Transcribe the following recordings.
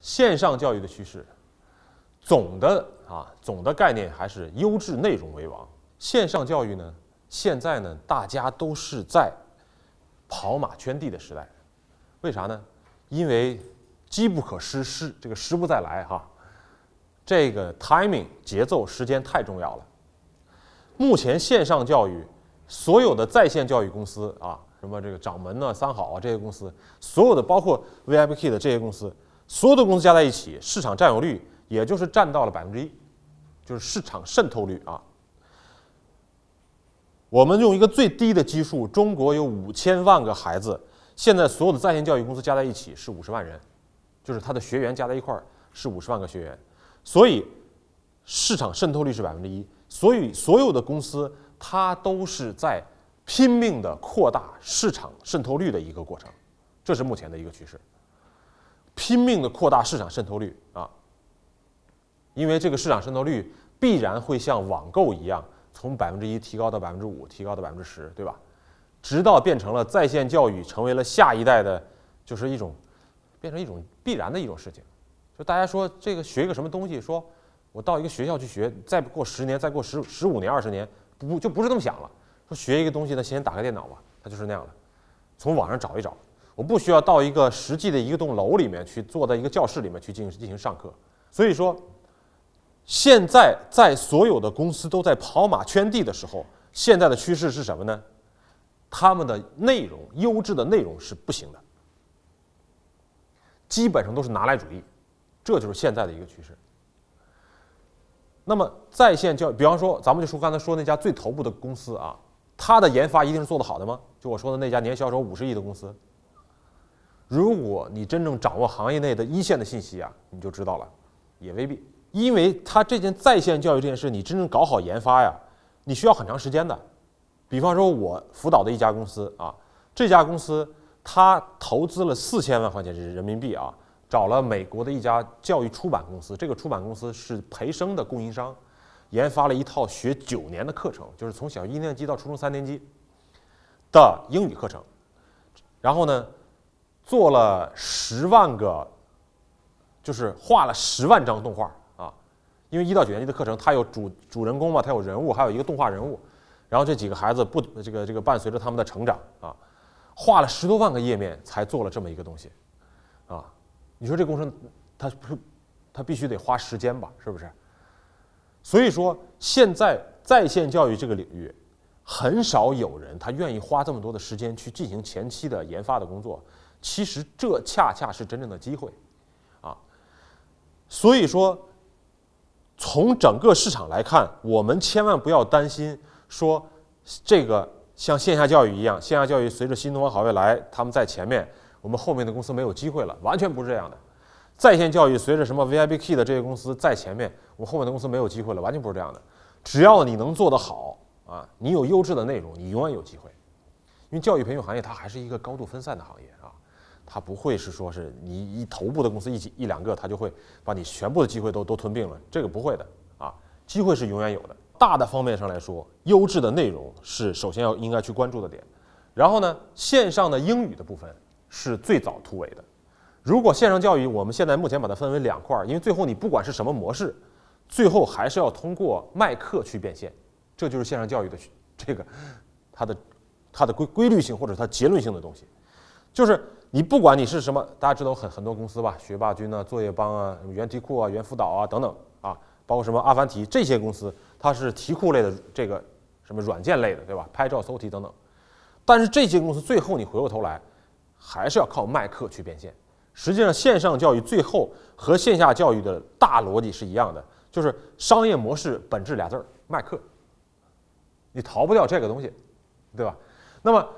线上教育的趋势，总的啊，总的概念还是优质内容为王。线上教育呢，现在呢，大家都是在跑马圈地的时代，为啥呢？因为机不可失失这个失不再来哈，这个 timing 节奏时间太重要了。目前线上教育所有的在线教育公司啊，什么这个掌门呢、三好啊这些公司，所有的包括 VIPK 的这些公司。所有的公司加在一起，市场占有率也就是占到了百分之一，就是市场渗透率啊。我们用一个最低的基数，中国有五千万个孩子，现在所有的在线教育公司加在一起是五十万人，就是他的学员加在一块儿是五十万个学员，所以市场渗透率是百分之一。所以所有的公司它都是在拼命的扩大市场渗透率的一个过程，这是目前的一个趋势。拼命的扩大市场渗透率啊，因为这个市场渗透率必然会像网购一样，从百分之一提高到百分之五，提高到百分之十，对吧？直到变成了在线教育，成为了下一代的，就是一种，变成一种必然的一种事情。就大家说这个学一个什么东西，说我到一个学校去学，再过十年，再过十十五年、二十年，不就不是这么想了？说学一个东西呢，先打开电脑吧，它就是那样的，从网上找一找。我不需要到一个实际的一个栋楼里面去，坐在一个教室里面去进进行上课。所以说，现在在所有的公司都在跑马圈地的时候，现在的趋势是什么呢？他们的内容，优质的内容是不行的，基本上都是拿来主义，这就是现在的一个趋势。那么在线教，比方说，咱们就说刚才说那家最头部的公司啊，它的研发一定是做的好的吗？就我说的那家年销售五十亿的公司。如果你真正掌握行业内的一线的信息啊，你就知道了，也未必，因为他这件在线教育这件事，你真正搞好研发呀，你需要很长时间的。比方说，我辅导的一家公司啊，这家公司他投资了四千万块钱人民币啊，找了美国的一家教育出版公司，这个出版公司是培生的供应商，研发了一套学九年的课程，就是从小学一年级到初中三年级的英语课程，然后呢。做了十万个，就是画了十万张动画啊，因为一到九年级的课程，它有主主人公嘛，它有人物，还有一个动画人物，然后这几个孩子不这个这个伴随着他们的成长啊，画了十多万个页面才做了这么一个东西啊，你说这个工程，它不，它必须得花时间吧，是不是？所以说，现在在线教育这个领域，很少有人他愿意花这么多的时间去进行前期的研发的工作。其实这恰恰是真正的机会，啊，所以说，从整个市场来看，我们千万不要担心说这个像线下教育一样，线下教育随着新东方、好未来他们在前面，我们后面的公司没有机会了，完全不是这样的。在线教育随着什么 v i p k y 的这些公司在前面，我后面的公司没有机会了，完全不是这样的。只要你能做得好啊，你有优质的内容，你永远有机会，因为教育培训行业它还是一个高度分散的行业。它不会是说，是你一头部的公司一起一两个，它就会把你全部的机会都都吞并了，这个不会的啊，机会是永远有的。大的方面上来说，优质的内容是首先要应该去关注的点。然后呢，线上的英语的部分是最早突围的。如果线上教育，我们现在目前把它分为两块，因为最后你不管是什么模式，最后还是要通过卖课去变现，这就是线上教育的这个它的它的规规律性或者它结论性的东西，就是。你不管你是什么，大家知道很很多公司吧，学霸君呐、作业帮啊、什么猿题库啊、猿辅导啊等等啊，包括什么阿凡提这些公司，它是题库类的这个什么软件类的，对吧？拍照搜题等等。但是这些公司最后你回过头来，还是要靠卖课去变现。实际上，线上教育最后和线下教育的大逻辑是一样的，就是商业模式本质俩字儿卖课，你逃不掉这个东西，对吧？那么。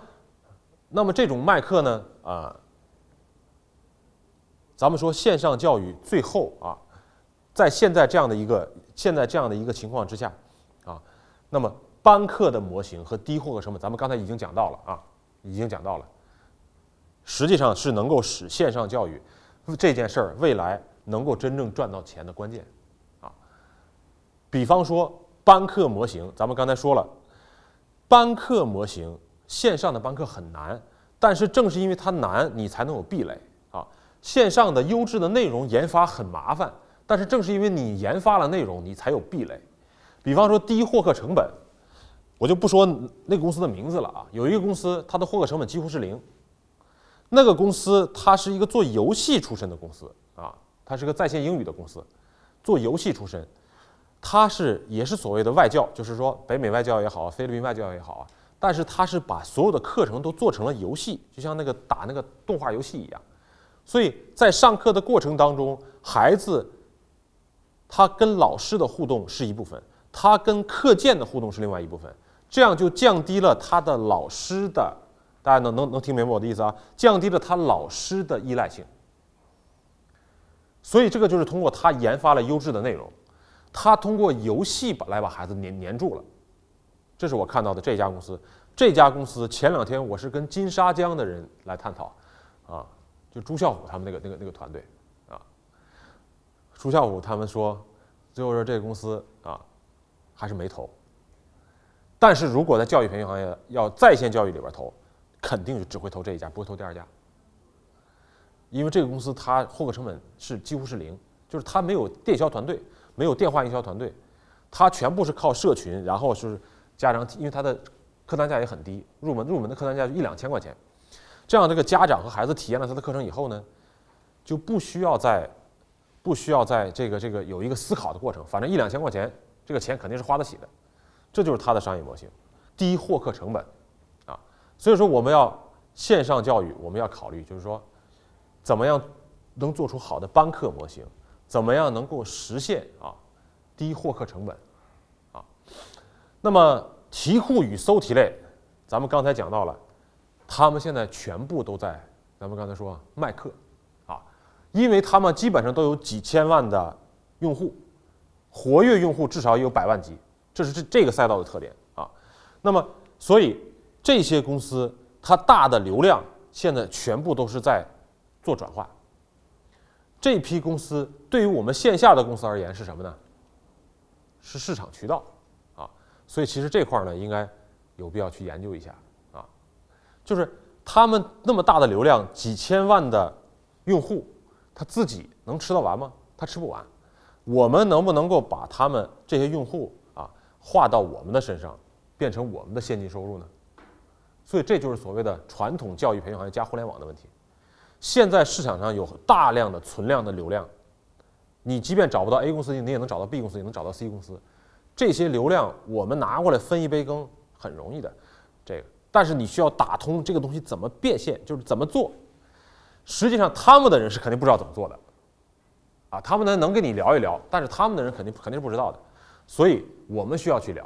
那么这种卖课呢，啊，咱们说线上教育最后啊，在现在这样的一个现在这样的一个情况之下，啊，那么班课的模型和低获客成本，咱们刚才已经讲到了啊，已经讲到了，实际上是能够使线上教育这件事儿未来能够真正赚到钱的关键，啊，比方说班课模型，咱们刚才说了，班课模型。线上的班课很难，但是正是因为它难，你才能有壁垒啊。线上的优质的内容研发很麻烦，但是正是因为你研发了内容，你才有壁垒。比方说低获客成本，我就不说那个公司的名字了啊。有一个公司它的获客成本几乎是零，那个公司它是一个做游戏出身的公司啊，它是个在线英语的公司，做游戏出身，它是也是所谓的外教，就是说北美外教也好，菲律宾外教也好啊。但是他是把所有的课程都做成了游戏，就像那个打那个动画游戏一样，所以在上课的过程当中，孩子他跟老师的互动是一部分，他跟课件的互动是另外一部分，这样就降低了他的老师的，大家能能能听明白我的意思啊？降低了他老师的依赖性。所以这个就是通过他研发了优质的内容，他通过游戏把来把孩子粘粘住了。这是我看到的这家公司。这家公司前两天我是跟金沙江的人来探讨，啊，就朱啸虎他们那个那个那个团队，啊，朱啸虎他们说，最后说这个公司啊，还是没投。但是如果在教育培训行业，要在线教育里边投，肯定就只会投这一家，不会投第二家，因为这个公司它获客成本是几乎是零，就是它没有电销团队，没有电话营销团队，它全部是靠社群，然后是。家长因为他的客单价也很低，入门入门的客单价就一两千块钱，这样这个家长和孩子体验了他的课程以后呢，就不需要在，不需要在这个这个有一个思考的过程，反正一两千块钱，这个钱肯定是花得起的，这就是他的商业模型，低获客成本，啊，所以说我们要线上教育，我们要考虑就是说，怎么样能做出好的班课模型，怎么样能够实现啊低获客成本。那么题库与搜题类，咱们刚才讲到了，他们现在全部都在，咱们刚才说卖课，啊，因为他们基本上都有几千万的用户，活跃用户至少有百万级，这是这这个赛道的特点啊。那么，所以这些公司它大的流量现在全部都是在做转化。这批公司对于我们线下的公司而言是什么呢？是市场渠道。所以其实这块呢，应该有必要去研究一下啊，就是他们那么大的流量，几千万的用户，他自己能吃得完吗？他吃不完，我们能不能够把他们这些用户啊，划到我们的身上，变成我们的现金收入呢？所以这就是所谓的传统教育培训行业加互联网的问题。现在市场上有大量的存量的流量，你即便找不到 A 公司，你也能找到 B 公司，也能找到 C 公司。这些流量我们拿过来分一杯羹很容易的，这个，但是你需要打通这个东西怎么变现，就是怎么做。实际上他们的人是肯定不知道怎么做的，啊，他们呢能跟你聊一聊，但是他们的人肯定肯定是不知道的。所以我们需要去聊，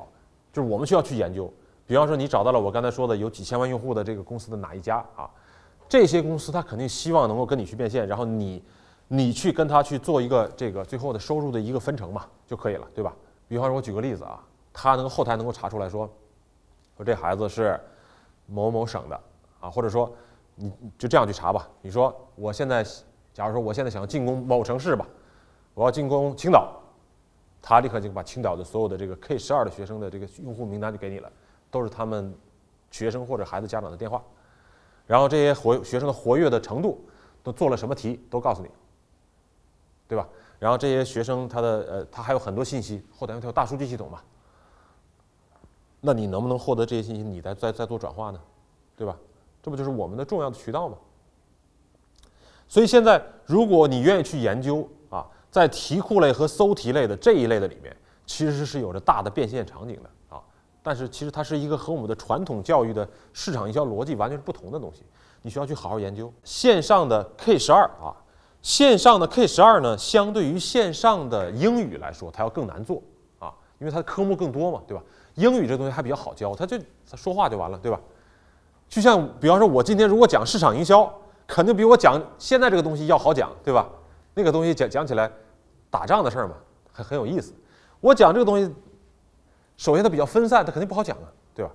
就是我们需要去研究。比方说你找到了我刚才说的有几千万用户的这个公司的哪一家啊，这些公司他肯定希望能够跟你去变现，然后你你去跟他去做一个这个最后的收入的一个分成嘛就可以了，对吧？比方说，我举个例子啊，他能后台能够查出来说，说这孩子是某某省的啊，或者说你就这样去查吧。你说我现在，假如说我现在想要进攻某城市吧，我要进攻青岛，他立刻就把青岛的所有的这个 K 十二的学生的这个用户名单就给你了，都是他们学生或者孩子家长的电话，然后这些活学生的活跃的程度，都做了什么题，都告诉你，对吧？然后这些学生他的呃，他还有很多信息，后台他有大数据系统嘛？那你能不能获得这些信息？你再再再做转化呢？对吧？这不就是我们的重要的渠道吗？所以现在如果你愿意去研究啊，在题库类和搜题类的这一类的里面，其实是有着大的变现场景的啊。但是其实它是一个和我们的传统教育的市场营销逻辑完全是不同的东西，你需要去好好研究线上的 K 十二啊。线上的 K 十二呢，相对于线上的英语来说，它要更难做啊，因为它的科目更多嘛，对吧？英语这东西还比较好教，它就它说话就完了，对吧？就像比方说，我今天如果讲市场营销，肯定比我讲现在这个东西要好讲，对吧？那个东西讲讲起来，打仗的事儿嘛，很很有意思。我讲这个东西，首先它比较分散，它肯定不好讲啊，对吧？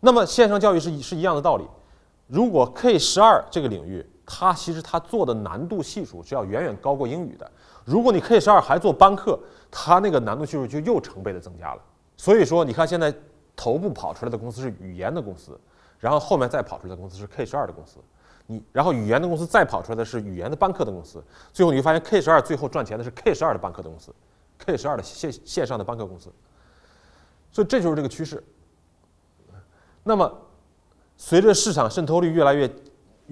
那么线上教育是是一样的道理，如果 K 十二这个领域。它其实它做的难度系数是要远远高过英语的。如果你 K 十二还做班课，它那个难度系数就又成倍的增加了。所以说，你看现在头部跑出来的公司是语言的公司，然后后面再跑出来的公司是 K 十二的公司。你然后语言的公司再跑出来的是语言的班课的公司，最后你会发现 K 十二最后赚钱的是 K 十二的班课的公司，K 十二的线线上的班课公司。所以这就是这个趋势。那么随着市场渗透率越来越。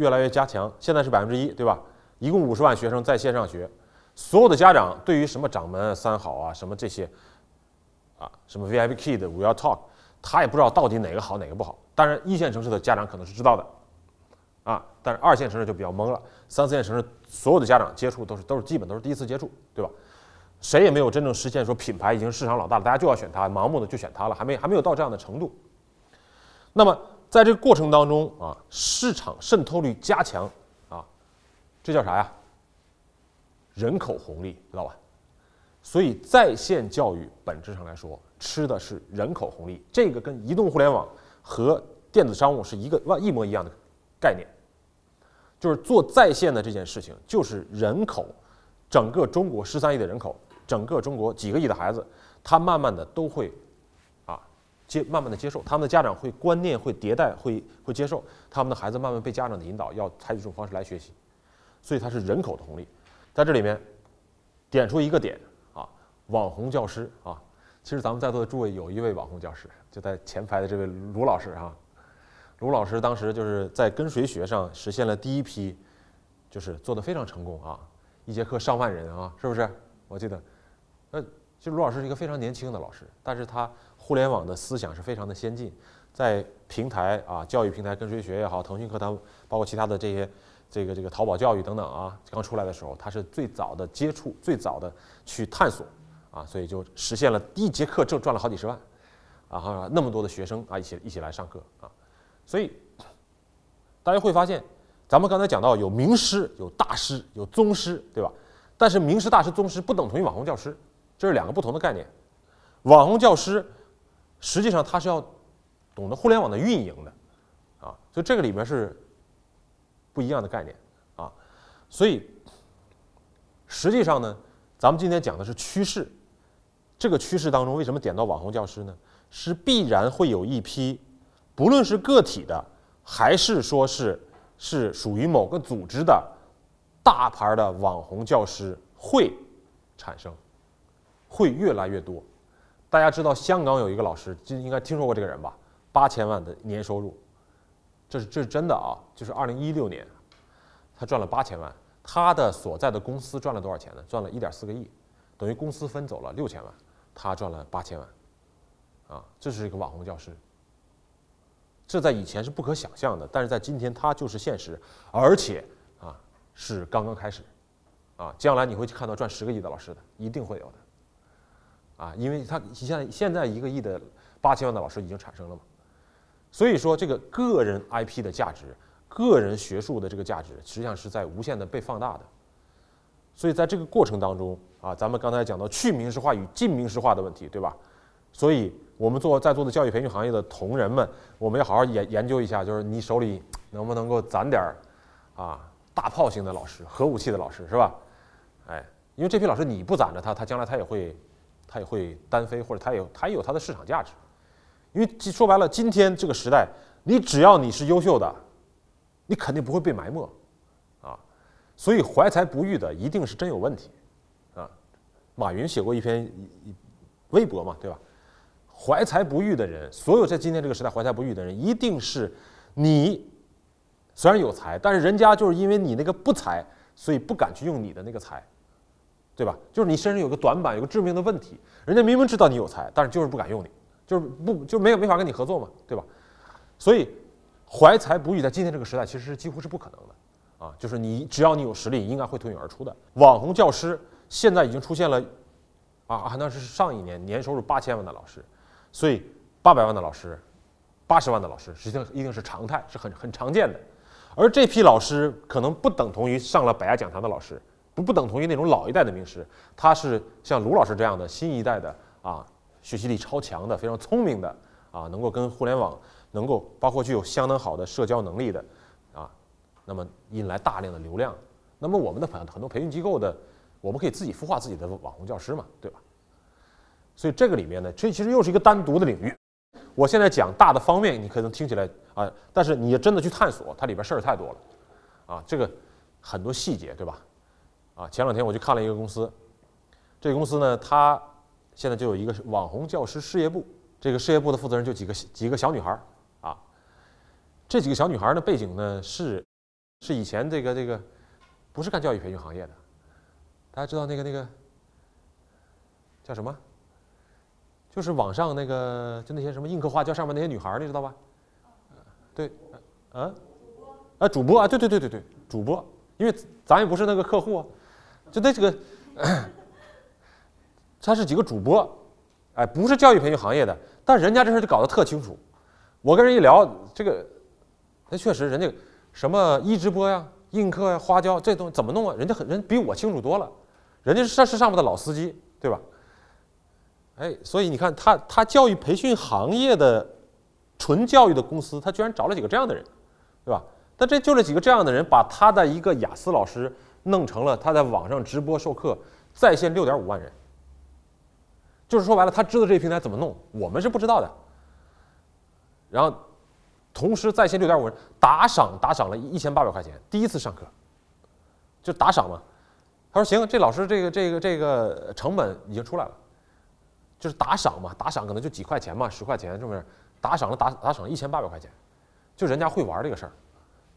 越来越加强，现在是百分之一，对吧？一共五十万学生在线上学，所有的家长对于什么掌门三好啊，什么这些，啊，什么 VIP Kid、We Are Talk，他也不知道到底哪个好，哪个不好。当然，一线城市的家长可能是知道的，啊，但是二线城市就比较懵了，三四线城市所有的家长接触都是都是基本都是第一次接触，对吧？谁也没有真正实现说品牌已经市场老大了，大家就要选它，盲目的就选它了，还没还没有到这样的程度。那么。在这个过程当中啊，市场渗透率加强啊，这叫啥呀？人口红利，知道吧？所以在线教育本质上来说吃的是人口红利，这个跟移动互联网和电子商务是一个万一模一样的概念，就是做在线的这件事情，就是人口，整个中国十三亿的人口，整个中国几个亿的孩子，他慢慢的都会。接慢慢的接受，他们的家长会观念会迭代，会会接受，他们的孩子慢慢被家长的引导，要采取这种方式来学习，所以它是人口的红利，在这里面点出一个点啊，网红教师啊，其实咱们在座的诸位有一位网红教师，就在前排的这位卢老师哈，卢老师当时就是在跟谁学上实现了第一批，就是做的非常成功啊，一节课上万人啊，是不是？我记得，那其实卢老师是一个非常年轻的老师，但是他互联网的思想是非常的先进，在平台啊，教育平台跟谁学也好，腾讯课堂，包括其他的这些，这个这个淘宝教育等等啊，刚出来的时候，他是最早的接触，最早的去探索，啊，所以就实现了一节课挣赚了好几十万，然后那么多的学生啊一起一起来上课啊，所以大家会发现，咱们刚才讲到有名师、有大师、有宗师，对吧？但是名师、大师、宗师不等同于网红教师。这是两个不同的概念，网红教师实际上他是要懂得互联网的运营的啊，所以这个里面是不一样的概念啊，所以实际上呢，咱们今天讲的是趋势，这个趋势当中为什么点到网红教师呢？是必然会有一批，不论是个体的，还是说是是属于某个组织的大牌的网红教师会产生。会越来越多，大家知道香港有一个老师，就应该听说过这个人吧？八千万的年收入，这是这是真的啊！就是二零一六年，他赚了八千万，他的所在的公司赚了多少钱呢？赚了一点四个亿，等于公司分走了六千万，他赚了八千万，啊，这是一个网红教师。这在以前是不可想象的，但是在今天他就是现实，而且啊是刚刚开始，啊，将来你会看到赚十个亿的老师的，一定会有的。啊，因为他现在现在一个亿的八千万的老师已经产生了嘛，所以说这个个人 IP 的价值，个人学术的这个价值，实际上是在无限的被放大的，所以在这个过程当中啊，咱们刚才讲到去名师化与进名师化的问题，对吧？所以我们做在座的教育培训行业的同仁们，我们要好好研研究一下，就是你手里能不能够攒点儿啊大炮型的老师、核武器的老师，是吧？哎，因为这批老师你不攒着他，他将来他也会。他也会单飞，或者他有他也有他的市场价值，因为说白了，今天这个时代，你只要你是优秀的，你肯定不会被埋没，啊，所以怀才不遇的一定是真有问题，啊，马云写过一篇微博嘛，对吧？怀才不遇的人，所有在今天这个时代怀才不遇的人，一定是你虽然有才，但是人家就是因为你那个不才，所以不敢去用你的那个才。对吧？就是你身上有个短板，有个致命的问题，人家明明知道你有才，但是就是不敢用你，就是不，就没有没法跟你合作嘛，对吧？所以怀才不遇在今天这个时代其实是几乎是不可能的啊！就是你只要你有实力，应该会脱颖而出的。网红教师现在已经出现了，啊啊，那是上一年年收入八千万的老师，所以八百万的老师，八十万的老师，实际上一定是常态，是很很常见的。而这批老师可能不等同于上了百家讲坛的老师。不等同于那种老一代的名师，他是像卢老师这样的新一代的啊，学习力超强的，非常聪明的啊，能够跟互联网能够包括具有相当好的社交能力的啊，那么引来大量的流量。那么我们的很多培训机构的，我们可以自己孵化自己的网红教师嘛，对吧？所以这个里面呢，这其实又是一个单独的领域。我现在讲大的方面，你可能听起来啊，但是你真的去探索，它里边事儿太多了啊，这个很多细节，对吧？啊，前两天我去看了一个公司，这个公司呢，它现在就有一个网红教师事业部，这个事业部的负责人就几个几个小女孩啊，这几个小女孩的背景呢是是以前这个这个不是干教育培训行业的，大家知道那个那个叫什么？就是网上那个就那些什么硬客花轿上面那些女孩你知道吧？对，啊，啊主播啊，对对对对对，主播，因为咱也不是那个客户。就那几个，他是几个主播，哎，不是教育培训行业的，但人家这事就搞得特清楚。我跟人一聊，这个那确实人家什么一直播呀、映客呀、花椒这东西怎么弄啊？人家很人比我清楚多了，人家是是上面的老司机，对吧？哎，所以你看他他教育培训行业的纯教育的公司，他居然找了几个这样的人，对吧？但这就了几个这样的人，把他的一个雅思老师。弄成了，他在网上直播授课，在线六点五万人。就是说白了，他知道这平台怎么弄，我们是不知道的。然后，同时在线六点五人，打赏打赏了一千八百块钱，第一次上课，就打赏嘛。他说：“行，这老师这个这个这个成本已经出来了，就是打赏嘛，打赏可能就几块钱嘛，十块钱是不是？打赏了打打赏一千八百块钱，就人家会玩这个事儿，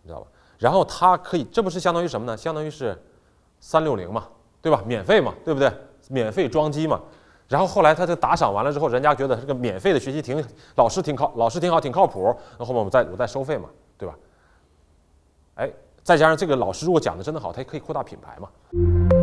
你知道吧？”然后他可以，这不是相当于什么呢？相当于是三六零嘛，对吧？免费嘛，对不对？免费装机嘛。然后后来他就打赏完了之后，人家觉得这个免费的学习挺老师挺靠老师挺好，挺靠谱。那后面我们再我再收费嘛，对吧？哎，再加上这个老师如果讲的真的好，他也可以扩大品牌嘛。